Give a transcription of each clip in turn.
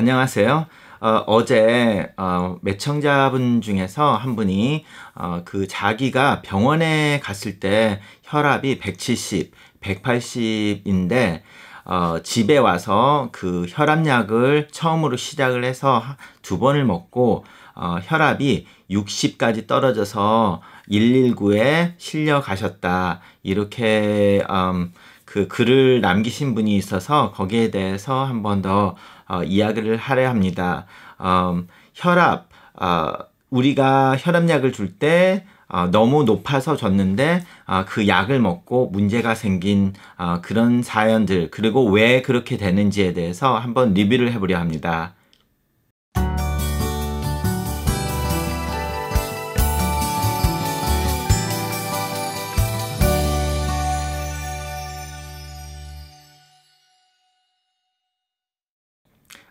안녕하세요. 어, 제 어, 매청자분 중에서 한 분이 어, 그 자기가 병원에 갔을 때 혈압이 170, 180인데 어, 집에 와서 그 혈압약을 처음으로 시작을 해서 두 번을 먹고 어, 혈압이 60까지 떨어져서 119에 실려 가셨다. 이렇게 음, 그 글을 남기신 분이 있어서 거기에 대해서 한 번더 어, 이야기를 하려 합니다. 어, 혈압, 어, 우리가 혈압약을 줄때 어, 너무 높아서 줬는데 어, 그 약을 먹고 문제가 생긴 어, 그런 사연들 그리고 왜 그렇게 되는지에 대해서 한번 리뷰를 해보려 합니다.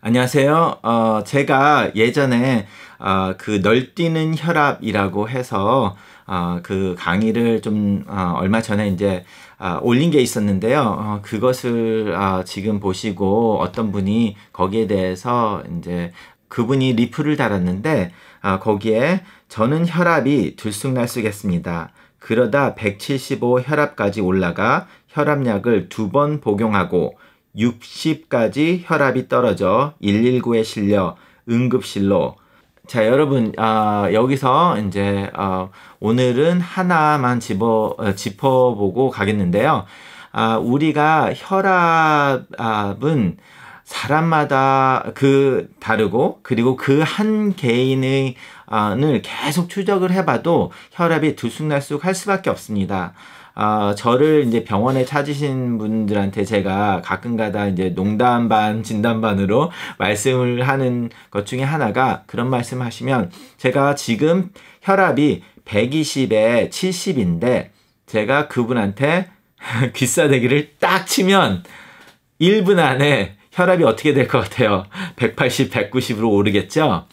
안녕하세요. 어, 제가 예전에 어, 그 널뛰는 혈압이라고 해서 어, 그 강의를 좀 어, 얼마 전에 이제 어, 올린 게 있었는데요. 어, 그것을 어, 지금 보시고 어떤 분이 거기에 대해서 이제 그분이 리플을 달았는데 어, 거기에 저는 혈압이 들쑥날쑥했습니다. 그러다 175 혈압까지 올라가 혈압약을 두 번 복용하고 60까지 혈압이 떨어져 119에 실려 응급실로 자 여러분 아, 여기서 이제 아, 오늘은 하나만 집어 어, 짚어보고 가겠는데요. 아, 우리가 혈압은 사람마다 그 다르고 그리고 그 한 개인의 아, 늘 계속 추적을 해봐도 혈압이 들쑥날쑥 할 수밖에 없습니다. 아, 저를 이제 병원에 찾으신 분들한테 제가 가끔가다 이제 농담 반, 진담 반으로 말씀을 하는 것 중에 하나가 그런 말씀 하시면 제가 지금 혈압이 120에 70인데 제가 그분한테 귀싸대기를 딱 치면 1분 안에 혈압이 어떻게 될 것 같아요? 180, 190으로 오르겠죠?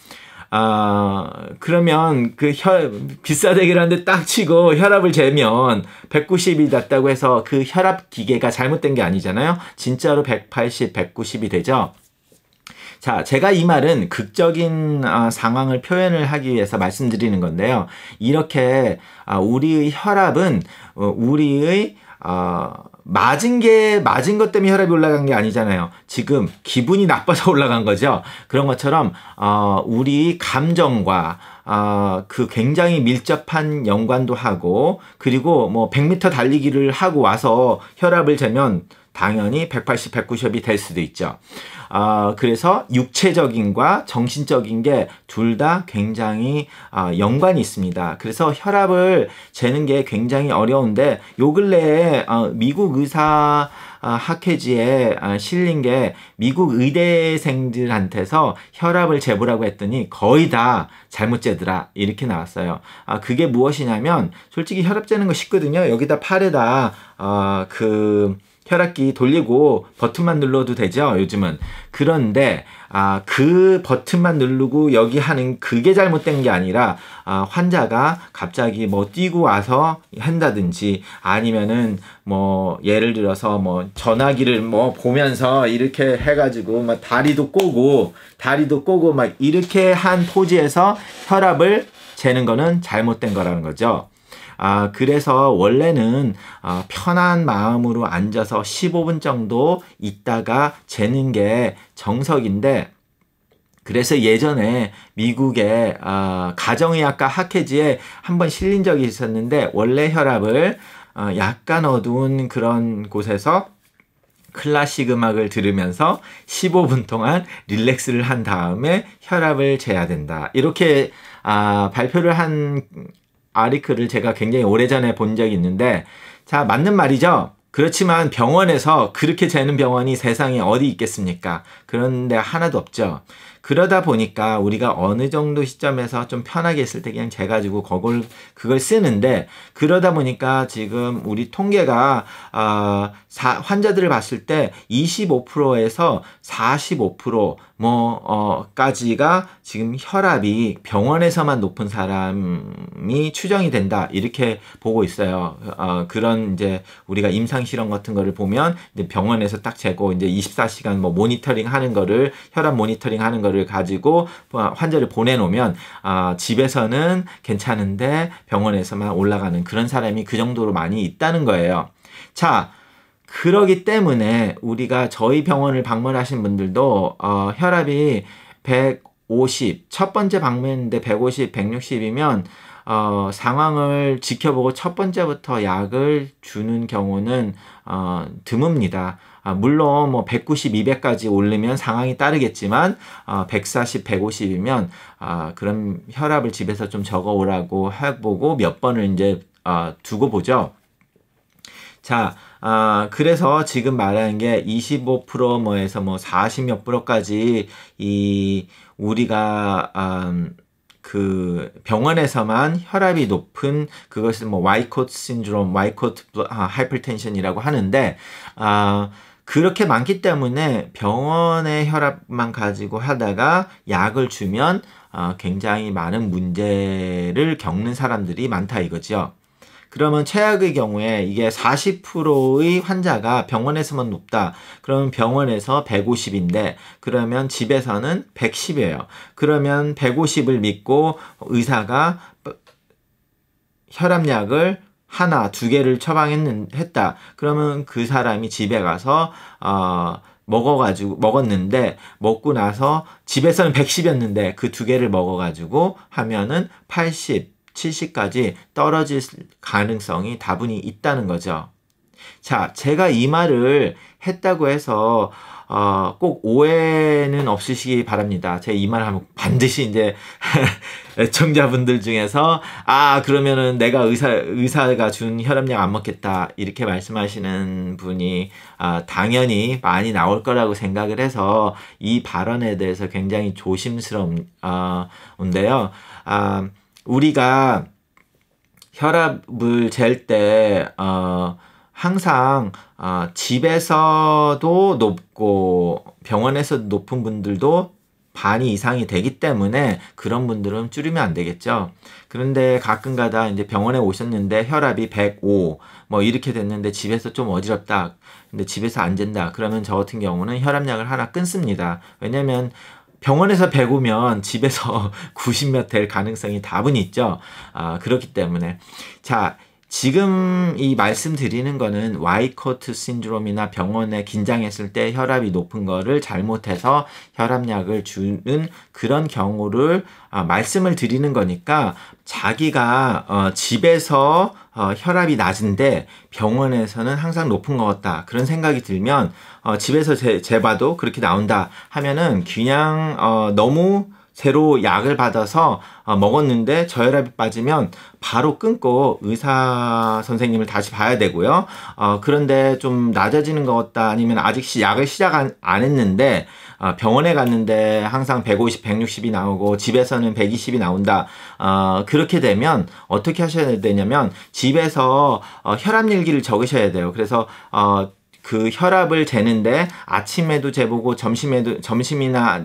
아, 그러면 그 혈, 비싸대기를하는데딱 치고 혈압을 재면 190이 났다고 해서 그 혈압 기계가 잘못된 게 아니잖아요. 진짜로 180, 190이 되죠. 자, 제가 이 말은 극적인 어, 상황을 표현을 하기 위해서 말씀드리는 건데요. 이렇게 어, 우리의 혈압은 어, 우리의 어, 맞은 게 맞은 것 때문에 혈압이 올라간 게 아니잖아요. 지금 기분이 나빠서 올라간 거죠. 그런 것처럼 어, 우리 감정과 어, 그 굉장히 밀접한 연관도 하고 그리고 뭐 100m 달리기를 하고 와서 혈압을 재면 당연히 180, 190이 될 수도 있죠. 아, 그래서 육체적인과 정신적인 게 둘 다 굉장히 아, 연관이 있습니다. 그래서 혈압을 재는 게 굉장히 어려운데 요 근래에 아, 미국 의사 아, 학회지에 아, 실린 게 미국 의대생들한테서 혈압을 재보라고 했더니 거의 다 잘못 재더라 이렇게 나왔어요. 아, 그게 무엇이냐면 솔직히 혈압 재는 거 쉽거든요. 여기다 팔에다 아, 그 혈압기 돌리고 버튼만 눌러도 되죠. 요즘은. 그런데 아, 그 버튼만 누르고 여기 하는 그게 잘못된 게 아니라 아, 환자가 갑자기 뭐 뛰고 와서 한다든지 아니면은 뭐 예를 들어서 뭐 전화기를 뭐 보면서 이렇게 해가지고 막 뭐 다리도 꼬고 다리도 꼬고 막 이렇게 한 포즈에서 혈압을 재는 거는 잘못된 거라는 거죠. 아, 그래서 원래는 아, 편한 마음으로 앉아서 15분 정도 있다가 재는 게 정석인데 그래서 예전에 미국의 아, 가정의학과 학회지에 한번 실린 적이 있었는데 원래 혈압을 아, 약간 어두운 그런 곳에서 클래식 음악을 들으면서 15분 동안 릴렉스를 한 다음에 혈압을 재야 된다. 이렇게 아, 발표를 한 아리크를 제가 굉장히 오래전에 본 적이 있는데 자 맞는 말이죠. 그렇지만 병원에서 그렇게 재는 병원이 세상에 어디 있겠습니까? 그런데 하나도 없죠. 그러다 보니까 우리가 어느 정도 시점에서 좀 편하게 있을 때 그냥 재가지고 그걸 그걸 쓰는데 그러다 보니까 지금 우리 통계가 아 사, 환자들을 봤을 때 25%에서 45%, 뭐, 어, 까지가 지금 혈압이 병원에서만 높은 사람이 추정이 된다. 이렇게 보고 있어요. 어, 그런 이제 우리가 임상실험 같은 거를 보면 이제 병원에서 딱 재고 이제 24시간 뭐 모니터링 하는 거를 혈압 모니터링 하는 거를 데이를 가지고 뭐 환자를 보내놓으면 아, 집에서는 괜찮은데 병원에서만 올라가는 그런 사람이 그 정도로 많이 있다는 거예요. 자, 그러기 때문에 우리가 저희 병원을 방문하신 분들도 어, 혈압이 100 50, 첫 번째 방문인데 150, 160이면 어, 상황을 지켜보고 첫 번째부터 약을 주는 경우는 어, 드뭅니다. 아, 물론 뭐 190, 200까지 올리면 상황이 따르겠지만 어, 140, 150이면 아, 그럼 혈압을 집에서 좀 적어 오라고 해보고 몇 번을 이제 어, 두고 보죠. 자, 아, 그래서 지금 말하는 게 25% 뭐에서 뭐 40 몇 프로까지 이 우리가 음, 그 병원에서만 혈압이 높은 그것을 뭐 와이코트 신드롬, 와이코트 아, 하이퍼텐션이라고 하는데 아 그렇게 많기 때문에 병원의 혈압만 가지고 하다가 약을 주면 아, 굉장히 많은 문제를 겪는 사람들이 많다 이거죠. 그러면 최악의 경우에 이게 40%의 환자가 병원에서만 높다. 그러면 병원에서 150인데 그러면 집에서는 110이에요. 그러면 150을 믿고 의사가 혈압약을 하나, 두 개를 처방했다. 그러면 그 사람이 집에 가서 어 먹어가지고 먹었는데 먹고 나서 집에서는 110이었는데 그 두 개를 먹어가지고 하면은 80 70까지 떨어질 가능성이 다분히 있다는 거죠. 자, 제가 이 말을 했다고 해서 어, 꼭 오해는 없으시기 바랍니다. 제이 말을 하면 반드시 이제 애청자분들 중에서 아 그러면은 내가 의사 의사가 준 혈압약 안 먹겠다 이렇게 말씀하시는 분이 아, 당연히 많이 나올 거라고 생각을 해서 이 발언에 대해서 굉장히 조심스러운데요. 어, 아, 우리가 혈압을 잴 때, 어, 항상, 어, 집에서도 높고 병원에서 높은 분들도 반이 이상이 되기 때문에 그런 분들은 줄이면 안 되겠죠. 그런데 가끔가다 이제 병원에 오셨는데 혈압이 105 뭐 이렇게 됐는데 집에서 좀 어지럽다. 근데 집에서 안 된다. 그러면 저 같은 경우는 혈압약을 하나 끊습니다. 왜냐면 병원에서 배우면 집에서 90몇 될 가능성이 다분히 있죠. 아, 그렇기 때문에. 자, 지금 이 말씀드리는 거는 와이코트 신드롬이나 병원에 긴장했을 때 혈압이 높은 거를 잘못해서 혈압약을 주는 그런 경우를 어, 말씀을 드리는 거니까 자기가 어, 집에서 어, 혈압이 낮은데 병원에서는 항상 높은 것 같다 그런 생각이 들면 어, 집에서 재, 봐도 그렇게 나온다 하면은 그냥 어, 너무 새로 약을 받아서 어, 먹었는데 저혈압이 빠지면 바로 끊고 의사 선생님을 다시 봐야 되고요. 어, 그런데 좀 낮아지는 것 같다 아니면 아직 시, 약을 시작 안, 안 했는데 어, 병원에 갔는데 항상 150, 160이 나오고 집에서는 120이 나온다. 어, 그렇게 되면 어떻게 하셔야 되냐면 집에서 어, 혈압 일기를 적으셔야 돼요. 그래서 어, 그 혈압을 재는데 아침에도 재보고 점심에도 점심이나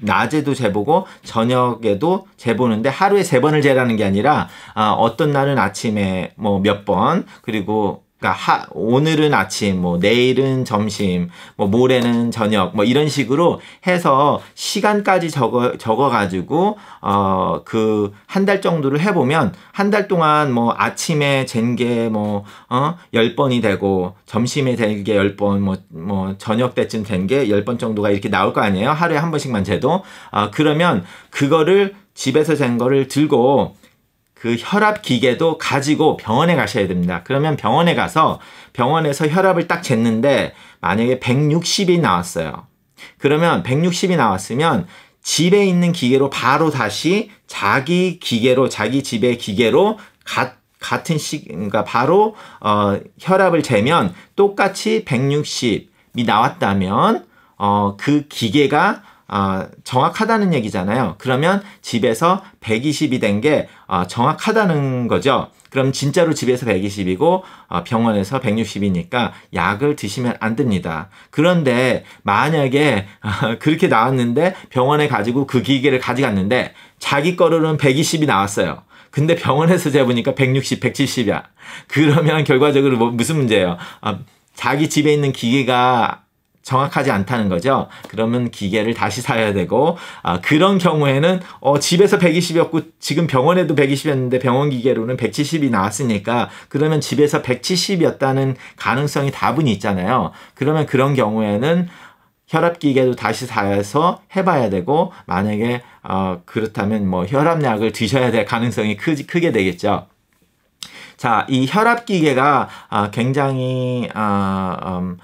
낮에도 재보고 저녁에도 재보는데 하루에 세 번을 재라는 게 아니라 아, 어떤 날은 아침에 뭐 몇 번 그리고 그러니까 하, 오늘은 아침, 뭐 내일은 점심, 뭐 모레는 저녁, 뭐 이런 식으로 해서 시간까지 적어 적어가지고 어 그 한 달 정도를 해보면 한 달 동안 뭐 아침에 잰 게 뭐어열 번이 되고 점심에 잰 게 열 번, 뭐뭐 뭐 저녁 때쯤 잰 게 열 번 정도가 이렇게 나올 거 아니에요? 하루에 한 번씩만 재도 아 어, 그러면 그거를 집에서 잰 거를 들고 그 혈압 기계도 가지고 병원에 가셔야 됩니다. 그러면 병원에 가서 병원에서 혈압을 딱 쟀는데 만약에 160이 나왔어요. 그러면 160이 나왔으면 집에 있는 기계로 바로 다시 자기 기계로 자기 집의 기계로 가, 같은 시 그러니까 바로 어, 혈압을 재면 똑같이 160이 나왔다면 어, 그 기계가 어, 정확하다는 얘기잖아요. 그러면 집에서 120이 된게 어, 아, 정확하다는 거죠. 그럼 진짜로 집에서 120이고 어, 아, 병원에서 160이니까 약을 드시면 안 됩니다. 그런데 만약에 그렇게 나왔는데 병원에 가지고 그 기계를 가져갔는데 자기 거로는 120이 나왔어요. 근데 병원에서 재보니까 160, 170이야. 그러면 결과적으로 뭐, 무슨 문제예요? 아, 자기 집에 있는 기계가 정확하지 않다는 거죠. 그러면 기계를 다시 사야 되고 아, 그런 경우에는 어, 집에서 120이었고 지금 병원에도 120이었는데 병원 기계로는 170이 나왔으니까 그러면 집에서 170이었다는 가능성이 다분히 있잖아요. 그러면 그런 경우에는 혈압기계도 다시 사서 해봐야 되고 만약에 어, 그렇다면 뭐 혈압약을 드셔야 될 가능성이 크, 지 크게 되겠죠. 자, 이 혈압기계가 어, 아, 굉장히 어, 음,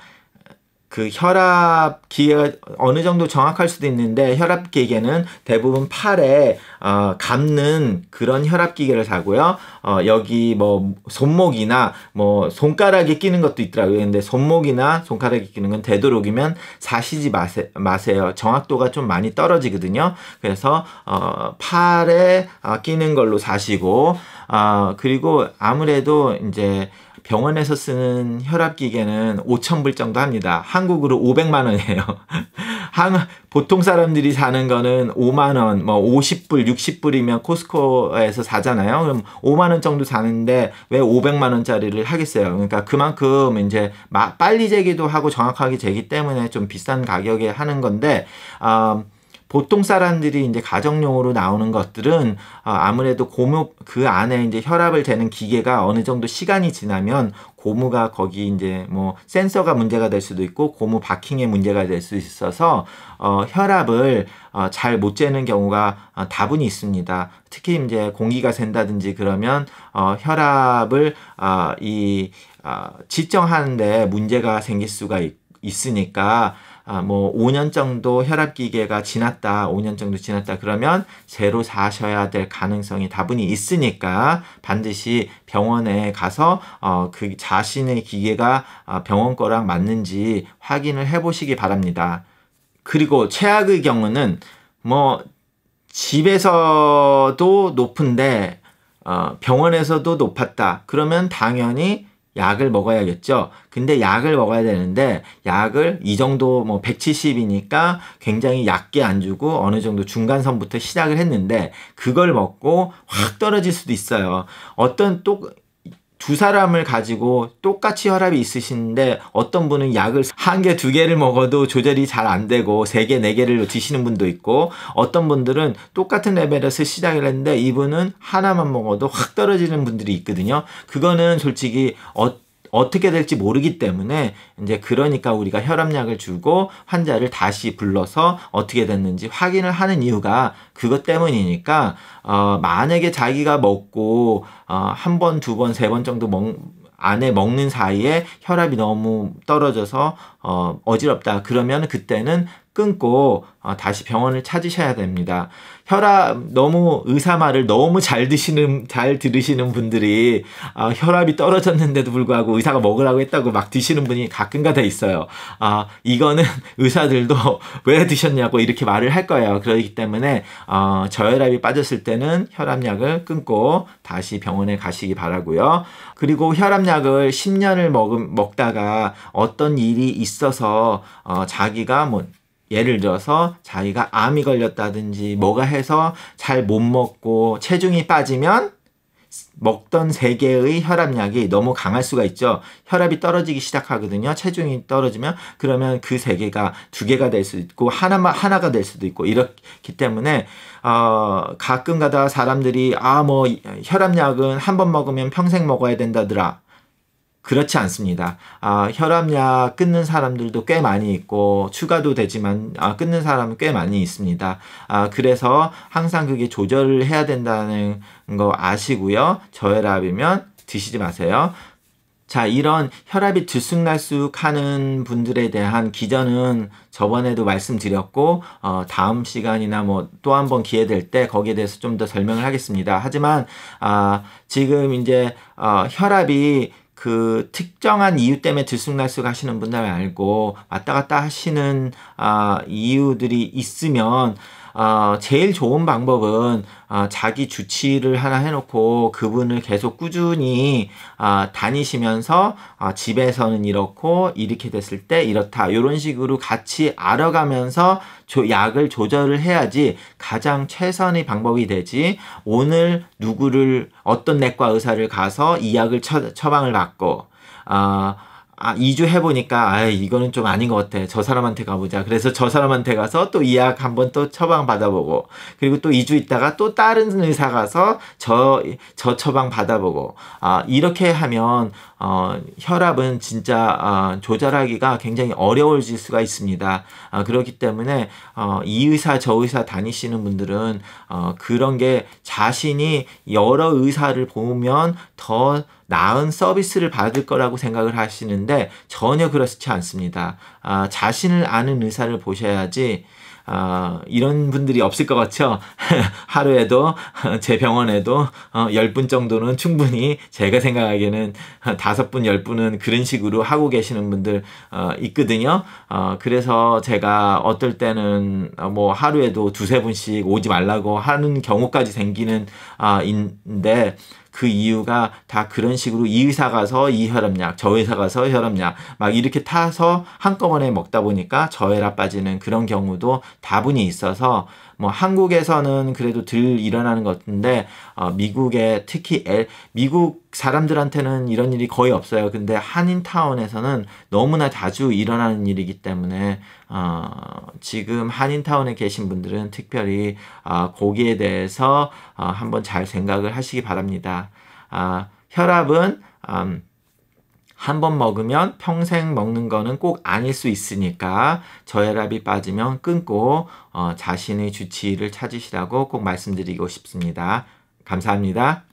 그 혈압 기계가 어느 정도 정확할 수도 있는데 혈압 기계는 대부분 팔에 어, 감는 그런 혈압 기계를 사고요. 어, 여기 뭐 손목이나 뭐 손가락에 끼는 것도 있더라고요. 근데 손목이나 손가락에 끼는 건 되도록이면 사시지 마세, 마세요. 정확도가 좀 많이 떨어지거든요. 그래서 어, 팔에 어, 끼는 걸로 사시고 어, 그리고 아무래도 이제 병원에서 쓰는 혈압기계는 5,000불 정도 합니다. 한국으로 500만 원이에요. 보통 사람들이 사는 거는 5만 원, 뭐 50불, 60불이면 코스코에서 사잖아요. 그럼 5만 원 정도 사는데 왜 500만 원짜리를 하겠어요? 그러니까 그만큼 이제 빨리 재기도 하고 정확하게 재기 때문에 좀 비싼 가격에 하는 건데 어, 보통 사람들이 이제 가정용으로 나오는 것들은 아, 아무래도 고무 그 안에 이제 혈압을 재는 기계가 어느 정도 시간이 지나면 고무가 거기 이제 뭐 센서가 문제가 될 수도 있고 고무 바킹에 문제가 될 수 있어서 어, 혈압을 어, 잘못 재는 경우가 어, 다분히 있습니다. 특히 이제 공기가 샌다든지 그러면 어, 혈압을 어, 이 어, 지정하는데 문제가 생길 수가 있, 있으니까 아, 뭐 5년 정도 혈압기계가 지났다, 5년 정도 지났다 그러면 새로 사셔야 될 가능성이 다분히 있으니까 반드시 병원에 가서 어, 그 자신의 기계가 어, 병원 거랑 맞는지 확인을 해보시기 바랍니다. 그리고 최악의 경우는 뭐 집에서도 높은데 어, 병원에서도 높았다. 그러면 당연히 약을 먹어야겠죠. 근데 약을 먹어야 되는데 약을 이 정도 뭐 170이니까 굉장히 약게안 주고 어느 정도 중간선부터 시작을 했는데 그걸 먹고 확 떨어질 수도 있어요. 어떤 또두 사람을 가지고 똑같이 혈압이 있으신데 어떤 분은 약을 한 개, 두 개를 먹어도 조절이 잘 안 되고 세 개, 네 개를 드시는 분도 있고 어떤 분들은 똑같은 레벨에서 시작을 했는데 이분은 하나만 먹어도 확 떨어지는 분들이 있거든요. 그거는 솔직히 어떤 어떻게 될지 모르기 때문에 이제 그러니까 우리가 혈압약을 주고 환자를 다시 불러서 어떻게 됐는지 확인을 하는 이유가 그것 때문이니까 어 만약에 자기가 먹고 어한 번, 두 번, 세 번 정도 먹 안에 먹는 사이에 혈압이 너무 떨어져서 어, 어지럽다 그러면 그때는 끊고 어, 다시 병원을 찾으셔야 됩니다. 혈압 너무 의사 말을 너무 잘 드시는 잘 들으시는 분들이 어, 혈압이 떨어졌는데도 불구하고 의사가 먹으라고 했다고 막 드시는 분이 가끔가다 있어요. 아 이거는 의사들도 왜 드셨냐고 이렇게 말을 할 거예요. 그렇기 때문에 어, 저혈압이 빠졌을 때는 혈압약을 끊고 다시 병원에 가시기 바라고요. 그리고 혈압약을 10년을 먹 먹다가 어떤 일이 있어서 어, 자기가 뭐 예를 들어서 자기가 암이 걸렸다든지 뭐가 해서 잘 못 먹고 체중이 빠지면 먹던 세 개의 혈압약이 너무 강할 수가 있죠. 혈압이 떨어지기 시작하거든요. 체중이 떨어지면 그러면 그 세 개가 두 개가 될 수도 있고 하나만 하나가 될 수도 있고 이렇기 때문에 어 가끔가다 사람들이 아 뭐 혈압약은 한 번 먹으면 평생 먹어야 된다더라. 그렇지 않습니다. 아, 혈압약 끊는 사람들도 꽤 많이 있고 추가도 되지만 아, 끊는 사람은 꽤 많이 있습니다. 아, 그래서 항상 그게 조절을 해야 된다는 거 아시고요. 저혈압이면 드시지 마세요. 자, 이런 혈압이 들쑥날쑥 하는 분들에 대한 기전은 저번에도 말씀드렸고, 어, 다음 시간이나 뭐 또 한 번 기회 될 때 거기에 대해서 좀 더 설명을 하겠습니다. 하지만, 아, 지금 이제, 어, 혈압이 그 특정한 이유 때문에 들쑥날쑥 하시는 분들 말고 왔다 갔다 하시는 아, 이유들이 있으면 어, 제일 좋은 방법은 어, 자기 주치를 하나 해놓고 그분을 계속 꾸준히 어, 다니시면서 어, 집에서는 이렇고 이렇게 됐을 때 이렇다 이런 식으로 같이 알아가면서 조, 약을 조절을 해야지 가장 최선의 방법이 되지 오늘 누구를 어떤 내과 의사를 가서 이 약을 처, 처 방을 받고 아 어, 아, 2주 해보니까, 아 이거는 좀 아닌 것 같아. 저 사람한테 가보자. 그래서 저 사람한테 가서 또 이 약 한 번 또 처방 받아보고, 그리고 또 2주 있다가 또 다른 의사 가서 저, 저 처방 받아보고, 아, 이렇게 하면 어, 혈압은 진짜 어, 조절하기가 굉장히 어려워질 수가 있습니다. 어, 그렇기 때문에 어, 이 의사 저 의사 다니시는 분들은 어, 그런 게 자신이 여러 의사를 보면 더 나은 서비스를 받을 거라고 생각을 하시는데 전혀 그렇지 않습니다. 아, 자신을 아는 의사를 보셔야지 어, 이런 분들이 없을 것 같죠? 하루에도 제 병원에도 어, 10분 정도는 충분히 제가 생각하기에는 5분, 10분은 그런 식으로 하고 계시는 분들 어, 있거든요. 어, 그래서 제가 어떨 때는 어, 뭐 하루에도 두세 분씩 오지 말라고 하는 경우까지 생기는 아, 인데 그 이유가 다 그런 식으로 이 의사 가서 이 혈압약, 저 의사 가서 혈압약 막 이렇게 타서 한꺼번에 먹다 보니까 저혈압 빠지는 그런 경우도 다분히 있어서 뭐 한국에서는 그래도 들 일어나는 것 같은데 어, 미국에 특히 엘, 미국 사람들한테는 이런 일이 거의 없어요. 근데 한인 타운에서는 너무나 자주 일어나는 일이기 때문에 어, 지금 한인 타운에 계신 분들은 특별히 어, 거기에 대해서 어, 한번 잘 생각을 하시기 바랍니다. 아, 혈압은 음, 한번 먹으면 평생 먹는 거는 꼭 아닐 수 있으니까 저혈압이 빠지면 끊고 어, 자신의 주치의를 찾으시라고 꼭 말씀드리고 싶습니다. 감사합니다.